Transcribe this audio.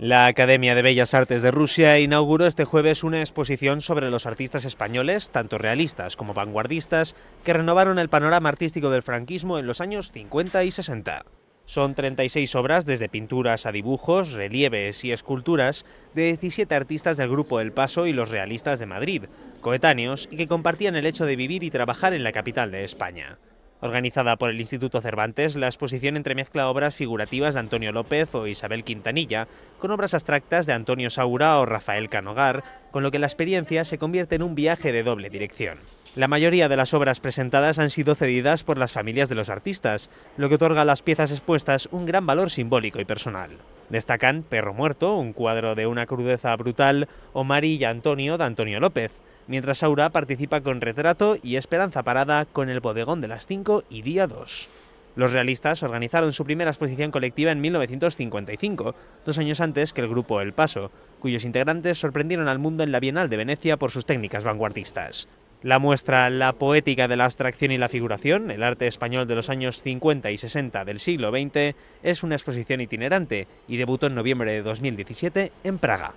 La Academia de Bellas Artes de Rusia inauguró este jueves una exposición sobre los artistas españoles, tanto realistas como vanguardistas, que renovaron el panorama artístico del franquismo en los años 50 y 60. Son 36 obras, desde pinturas a dibujos, relieves y esculturas, de 17 artistas del grupo El Paso y los realistas de Madrid, coetáneos y que compartían el hecho de vivir y trabajar en la capital de España. Organizada por el Instituto Cervantes, la exposición entremezcla obras figurativas de Antonio López o Isabel Quintanilla con obras abstractas de Antonio Saura o Rafael Canogar, con lo que la experiencia se convierte en un viaje de doble dirección. La mayoría de las obras presentadas han sido cedidas por las familias de los artistas, lo que otorga a las piezas expuestas un gran valor simbólico y personal. Destacan Perro Muerto, un cuadro de una crudeza brutal, o Mari y Antonio de Antonio López, mientras Aura participa con Retrato y Esperanza Parada con El Bodegón de las 5 y Día 2. Los realistas organizaron su primera exposición colectiva en 1955, dos años antes que el grupo El Paso, cuyos integrantes sorprendieron al mundo en la Bienal de Venecia por sus técnicas vanguardistas. La muestra La poética de la abstracción y la figuración, el arte español de los años 50 y 60 del siglo XX, es una exposición itinerante y debutó en noviembre de 2017 en Praga.